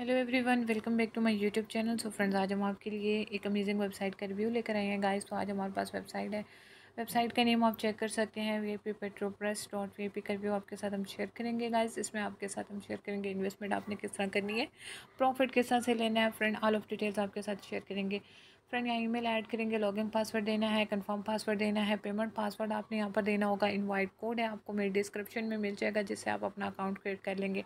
hello everyone welcome back to my YouTube channel so friends आज हम आपके लिए एक अमेजिंग वेबसाइट का रिव्यू लेकर आए हैं गाइस तो आज हमारे पास वेबसाइट है वेबसाइट का नेम आप चेक कर सकते हैं V P petro press dot V P का रिव्यू आपके साथ हम शेयर करेंगे गाइस इसमें आपके साथ हम शेयर करेंगे इन्वेस्टमेंट आपने किस तरह करनी है प्रॉफिट किस तरह से लेना है फ्रेंड ऑल ऑफ डिटेल्स आपके साथ शेयर करेंगे फ्रेंड यहाँ ईमेल ऐड करेंगे लॉगिन पासवर्ड देना है कंफर्म पासवर्ड देना है पेमेंट पासवर्ड आपने यहाँ पर देना होगा इनवाइट कोड है आपको मेरे डिस्क्रिप्शन में मिल जाएगा जिससे आप अपना अकाउंट क्रिएट कर लेंगे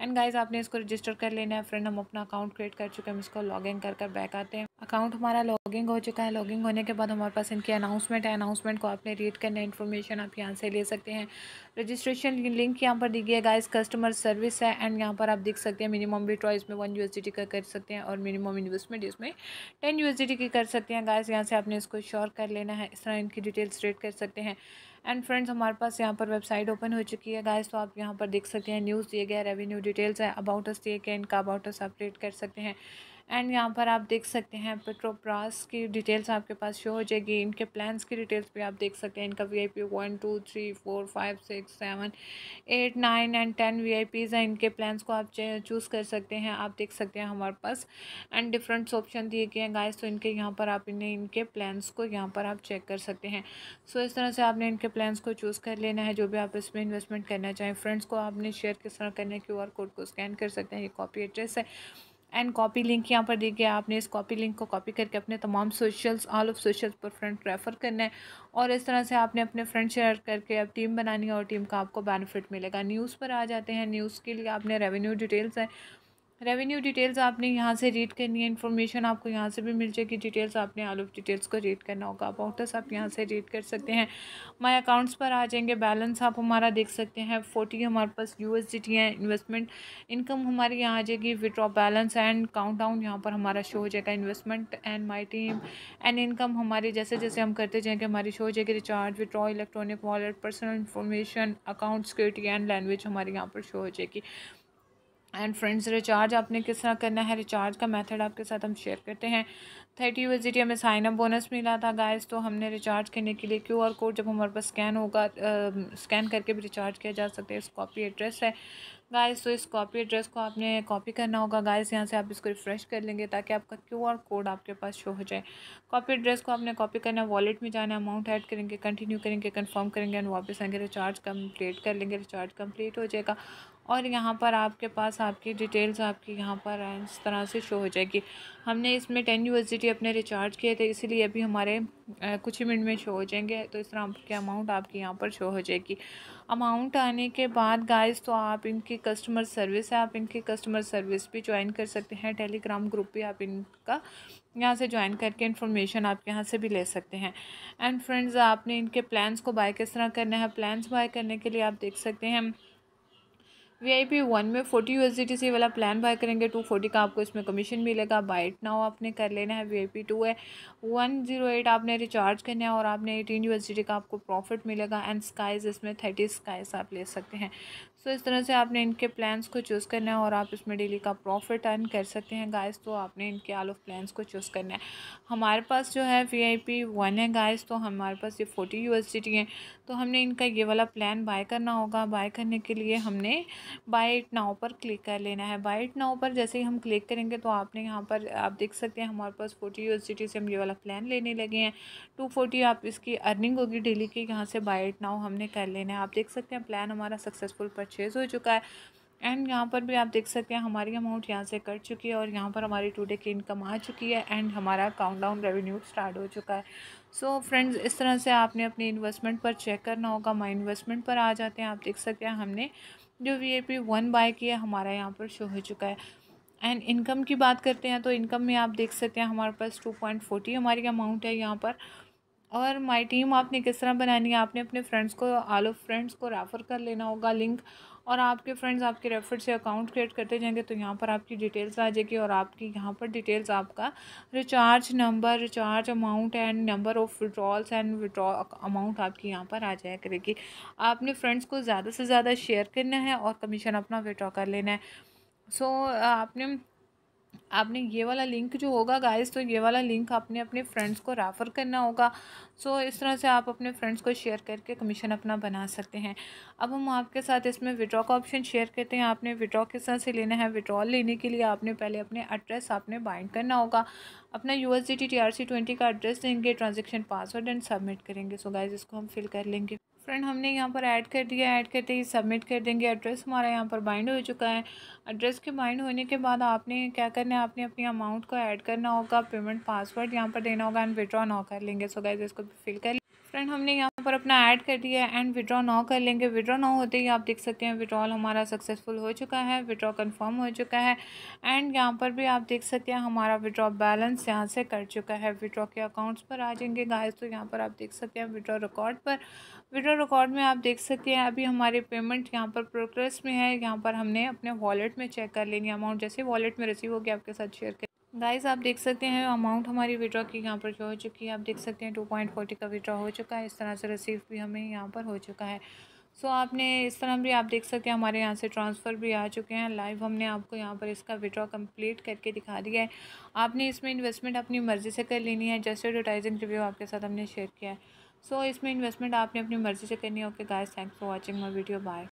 एंड गाइज आपने इसको रजिस्टर कर लेना है फ्रेंड हम अपना अकाउंट क्रिएट कर चुके हैं इसको लॉगिन कर कर बैक आते हैं अकाउंट हमारा लॉगिंग हो चुका है लॉगिंग होने के बाद हमारे पास इनकी अनाउंसमेंट है अनाउंसमेंट को आपने रीड करना है इन्फॉर्मेशन आप यहाँ से ले सकते हैं रजिस्ट्रेशन लिंक यहाँ पर दी गई है गाइस कस्टमर सर्विस है एंड यहाँ पर आप देख सकते हैं मिनिमम विड्रॉ में वन यू का कर सकते हैं और मिनिमम इन्वेस्टमेंट इसमें टेन यू की कर सकते हैं गाइस यहाँ से आपने इसको श्योर कर लेना है इस तरह इनकी डिटेल्स रेड कर सकते हैं एंड फ्रेंड्स हमारे पास यहाँ पर वेबसाइट ओपन हो चुकी है गाइस तो आप यहाँ पर देख सकते हैं न्यूज़ दिए गए रेवेन्यू डिटेल्स है अबाउट अस दिए गए इनका अबाउट अस आप कर सकते हैं एंड यहाँ पर आप देख सकते हैं पेट्रोप्रास की डिटेल्स आपके पास शो हो जाएगी इनके प्लान्स की डिटेल्स भी आप देख सकते हैं इनका V I P one two three four five six seven eight nine and ten V I Ps हैं इनके प्लान्स को आप चूज़ कर सकते हैं आप देख सकते हैं हमारे पास एंड डिफरेंट्स ऑप्शन दिए गए हैं गाइस तो इनके यहाँ पर आप इन्हें इनके प्लान्स को यहाँ पर आप चेक कर सकते हैं सो so, इस तरह से आपने इनके प्लान्स को चूज़ कर लेना है जो भी आप इसमें इन्वेस्टमेंट करना चाहें फ्रेंड्स को आपने शेयर किस तरह करना है क्यू आर कोड को स्कैन कर सकते हैं ये कॉपी एड्रेस है एंड कॉपी लिंक यहाँ पर देखिए आपने इस कॉपी लिंक को कॉपी करके अपने तमाम सोशल्स ऑल ऑफ सोशल्स पर फ्रेंड रेफ़र करना है और इस तरह से आपने अपने फ्रेंड शेयर करके अब टीम बनानी है और टीम का आपको बेनिफिट मिलेगा न्यूज़ पर आ जाते हैं न्यूज़ के लिए आपने रेवेन्यू डिटेल्स हैं रेवेन्यू डिटेल्स आपने यहाँ से रीड करनी है इन्फॉर्मेशन आपको यहाँ से भी मिल जाएगी डिटेल्स आपने ऑल ऑफ डिटेल्स को रीड करना होगा अबाउटस आप यहाँ से रीड कर सकते हैं माय अकाउंट्स पर आ जाएंगे बैलेंस आप हमारा देख सकते हैं फोर्टी हमारे पास यू एस है इन्वेस्टमेंट इनकम हमारी यहाँ आ जाएगी withdraw balance and count down यहाँ पर हमारा शो हो जाएगा investment and my team and income हमारे जैसे जैसे हम करते जाएंगे हमारी शो हो जाएगी recharge withdraw electronic wallet personal information account security and language हमारे यहाँ पर शो हो जाएगी एंड फ्रेंड्स रिचार्ज आपने किस तरह करना है रिचार्ज का मेथड आपके साथ हम शेयर करते हैं थर्टी यूएसडी हमें साइन अप बोनस मिला था गाइस तो हमने रिचार्ज करने के लिए क्यू आर कोड जब हमारे पास स्कैन होगा स्कैन करके भी रिचार्ज किया जा सकता है इस कॉपी एड्रेस है गाइस तो इस कॉपी एड्रेस को आपने कॉपी करना होगा गाइस यहाँ से आप इसको रिफ़्रेश कर लेंगे ताकि आपका क्यूआर कोड आपके पास शो हो जाए कॉपी एड्रेस को आपने कॉपी करना वॉलेट में जाना अमाउंट ऐड करेंगे कंटिन्यू करेंगे कंफर्म करेंगे एंड वापस आएंगे रिचार्ज कंप्लीट कर लेंगे रिचार्ज कंप्लीट हो जाएगा और यहाँ पर आपके पास आपकी डिटेल्स आपकी यहाँ पर इस तरह से शो हो जाएगी हमने इसमें टेन यू जी अपने रिचार्ज किए थे इसीलिए अभी हमारे कुछ ही मिनट में शो हो जाएंगे तो इस तरह आपके अमाउंट आपके यहाँ पर शो हो जाएगी अमाउंट आने के बाद गाइस तो आप इनकी कस्टमर सर्विस है आप इनकी कस्टमर सर्विस भी ज्वाइन कर सकते हैं टेलीग्राम ग्रुप भी आप इनका यहाँ से ज्वाइन करके इन्फॉर्मेशन आप यहाँ से भी ले सकते हैं एंड फ्रेंड्स आपने इनके प्लान्स को बाय किस तरह करना है प्लान्स बाय करने के लिए आप देख सकते हैं वीआईपी वन में फोर्टी यूएसडीटीसी वाला प्लान बाय करेंगे टू फोर्टी का आपको इसमें कमीशन मिलेगा बाइट नाउ आपने कर लेना है वीआईपी टू है वन जीरो एट आपने रिचार्ज करना है और आपने एटीन यू का आपको प्रॉफिट मिलेगा एंड स्काइज इसमें थर्टी स्काइज आप ले सकते हैं सो इस तरह से आपने इनके प्लान्स को चूज़ करना है और आप इसमें डेली का प्रॉफिट अर्न कर सकते हैं गाइस तो आपने इनके आल ऑफ प्लान्स को चूज़ करना है हमारे पास जो है वी आई पी वन है गाइस तो हमारे पास ये फोर्टी यू एस है तो हमने इनका ये वाला प्लान बाय करना होगा बाय करने के लिए हमने बाय इट नाव पर क्लिक कर लेना है बाय इट नाव पर जैसे ही हम क्लिक करेंगे तो आपने यहाँ पर आप देख सकते हैं हमारे पास फोर्टी यू से हम ये वाला प्लान लेने लगे हैं टू फोर्टी आप इसकी अर्निंग होगी डेली की यहाँ से बाय इट नाव हमने कर लेना है आप देख सकते हैं प्लान हमारा सक्सेसफुल पर परचेज़ हो चुका है एंड यहाँ पर भी आप देख सकते हैं हमारी अमाउंट यहाँ से कट चुकी है और यहाँ पर हमारी डे की इनकम आ चुकी है एंड हमारा काउंटडाउन रेवेन्यू स्टार्ट हो चुका है सो so, फ्रेंड्स इस तरह से आपने अपने इन्वेस्टमेंट पर चेक करना होगा माई इन्वेस्टमेंट पर आ जाते हैं आप देख सकते हैं हमने जो V A P one buy किया हमारा यहाँ पर शो हो चुका है एंड इनकम की बात करते हैं तो इनकम में आप देख सकते हैं हमारे पास टू पॉइंट फोर्टी हमारी अमाउंट है यहाँ पर और माय टीम आपने किस तरह बनानी है आपने अपने फ्रेंड्स को आलो फ्रेंड्स को रेफ़र कर लेना होगा लिंक और आपके फ्रेंड्स आपके रेफर से अकाउंट क्रिएट करते जाएंगे तो यहाँ पर आपकी डिटेल्स आ जाएगी और आपकी यहाँ पर डिटेल्स आपका recharge number recharge amount and number of withdrawals and withdraw amount आपकी यहाँ पर आ जाया करेगी आपने फ्रेंड्स को ज़्यादा से ज़्यादा शेयर करना है और कमीशन अपना विड्रॉ कर लेना है सो so, आपने आपने ये वाला लिंक जो होगा गाइस तो ये वाला लिंक आपने अपने फ्रेंड्स को रेफ़र करना होगा सो so, इस तरह से आप अपने फ्रेंड्स को शेयर करके कमीशन अपना बना सकते हैं अब हम आपके साथ इसमें विड्रॉ का ऑप्शन शेयर करते हैं आपने विड्रॉ किस तरह से लेना है विड्रॉल लेने के लिए आपने पहले अपने एड्रेस आपने बाइंड करना होगा अपना U S T T R C twenty का एड्रेस देंगे ट्रांजेक्शन पासवर्ड एंड सबमिट करेंगे सो so, गाइज़ इसको हम फिल कर लेंगे फ्रेंड हमने यहाँ पर ऐड कर दिया ऐड करते ही सबमिट कर देंगे एड्रेस हमारा यहाँ पर बाइंड हो चुका है एड्रेस के बाइंड होने के बाद आपने क्या करना है आपने अपनी अमाउंट को ऐड करना होगा पेमेंट पासवर्ड यहाँ पर देना होगा एंड विड्रॉ ना कर लेंगे सो गाइज इसको फिल कर फ्रेंड हमने यहाँ पर अपना ऐड कर दिया है एंड विड्रॉ नाउ कर लेंगे विड्रॉ नाउ होते ही आप देख सकते हैं विड्रॉल हमारा सक्सेसफुल हो चुका है विड्रॉ कंफर्म हो चुका है एंड यहाँ पर भी आप देख सकते हैं हमारा विड्रॉ बैलेंस यहाँ से कर चुका है विड्रॉ के अकाउंट्स पर आ जाएंगे गाइस तो यहाँ पर आप देख सकते हैं विड्रॉ रिकॉर्ड पर विड्रॉ रिकॉर्ड में आप देख सकते हैं अभी हमारे पेमेंट यहाँ पर प्रोग्रेस में है यहाँ पर हमने अपने वॉलेट में चेक कर लेनी अमाउंट जैसे वॉलेट में रिसीव हो गया आपके साथ शेयर कर गाइज आप देख सकते हैं अमाउंट हमारी विड्रॉ की यहाँ पर जो हो चुकी है आप देख सकते हैं टू पॉइंट फोर्टी का विड्रॉ हो चुका है इस तरह से रिसीव भी हमें यहाँ पर हो चुका है सो so, आपने इस तरह भी आप देख सकते हैं हमारे यहाँ से ट्रांसफ़र भी आ चुके हैं लाइव हमने आपको यहाँ पर इसका विड्रॉ कंप्लीट करके दिखा दिया है आपने इसमें इन्वेस्टमेंट अपनी मर्ज़ी से कर लेनी है जस्ट एडवर्टाइजिंग रिव्यू आपके साथ हमने शेयर किया है सो so, इसमें इन्वेस्टमेंट आपने अपनी मर्ज़ी से करनी है okay guys thanks for watching my video bye